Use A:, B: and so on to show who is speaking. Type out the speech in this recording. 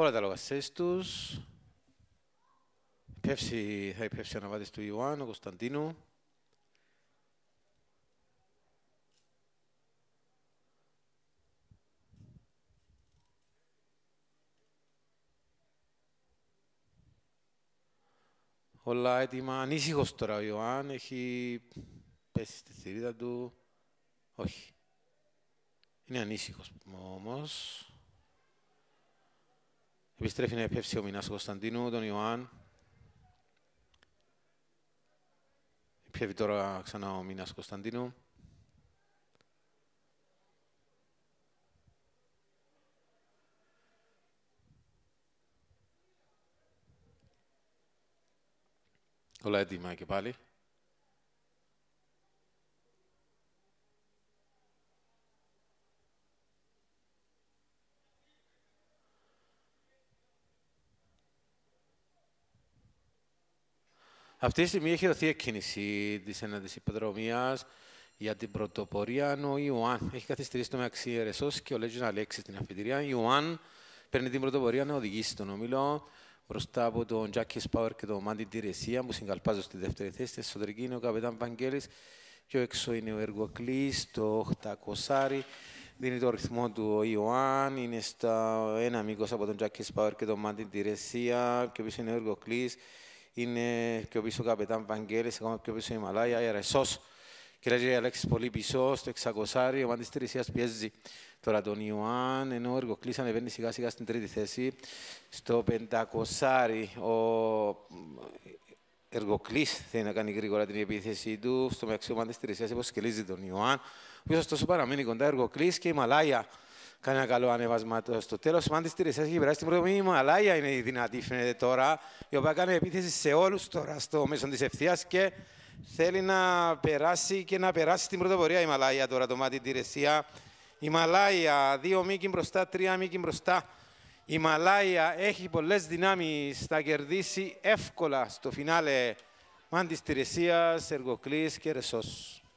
A: όλα τα λογαστές τους. Πεύσει, θα υπεύσει ο αναβάτης του Ιωάννου, Κωνσταντίνου. Όλα έτοιμα, ανήσυχος τώρα ο Ιωάνν, έχει πέσει στη θηρίδα του. Όχι. Είναι ανήσυχος όμως. Επιστρέφει να επέψει ο Μινάς Κωνσταντίνου, τον Ιωάνν. Επέβει τώρα ξανά ο Μινάς Κωνσταντίνου. Όλα έτοιμα και πάλι. Αυτή τη στιγμή έχει δοθεί εκκίνηση της έναντι υποδρομίας για την πρωτοπορία. Ο Ιωάν έχει καθυστερήσει το μεταξύ Ερεσό και ο Λέτζιν Αλέξης στην αφιτηρία. Ο Ιωάν παίρνει την πρωτοπορία να οδηγήσει τον όμιλο μπροστά από τον Τζάκι Σπάουερ και τον Μάντι Τηρεσία που συγκαλπάζουν στη δεύτερη θέση. Στην εσωτερική είναι ο Καπετάν και ο έξω είναι ο Εργοκλής, το 800. Δίνει το ρυθμό του ο Ιωάν. Είναι στα ένα μήκος από τον Τζάκι Σπάουερ και τον Μάντι Τηρεσία. Και οποίο είναι ο Εργοκλής είναι πιο πίσω Καπετάν Βαγγέλης, ακόμα πιο πίσω η Μαλάια, η Αρεσός. Κυρία Αλέξης πολύ πίσω, στο εξακοσάρι, ο Μάντης Τρισίας πιέζει τώρα τον Ιωάν, ενώ ο Εργοκλής ανεβαίνει σιγά σιγά στην τρίτη θέση. Στο πεντακοσάρι ο Εργοκλής θέλει να κάνει γρήγορα την επίθεσή του, στο μεταξύ ο Μάντης Τρισίας υποσκελίζει τον Ιωάν. ο οποίος ωστόσο παραμένει κοντά Εργοκλής και η Μαλάια κάνει ένα καλό ανέβασμα στο τέλος. Η τη Τηρεσία έχει περάσει την πρώτη Η Αλλά είναι η δυνατή, φαίνεται τώρα, η οποία κάνει επίθεση σε όλους τώρα στο μέσο της ευθείας και θέλει να περάσει και να περάσει την πρωτοπορία η Μαλάια τώρα, το μάτι Τηρεσία. Η Μαλάια, δύο μήκη μπροστά, τρία μήκη μπροστά. Η Μαλάια έχει πολλές δυνάμεις, θα κερδίσει εύκολα στο φινάλε. Μάντης Τηρεσίας, Εργοκλής και Ρεσός.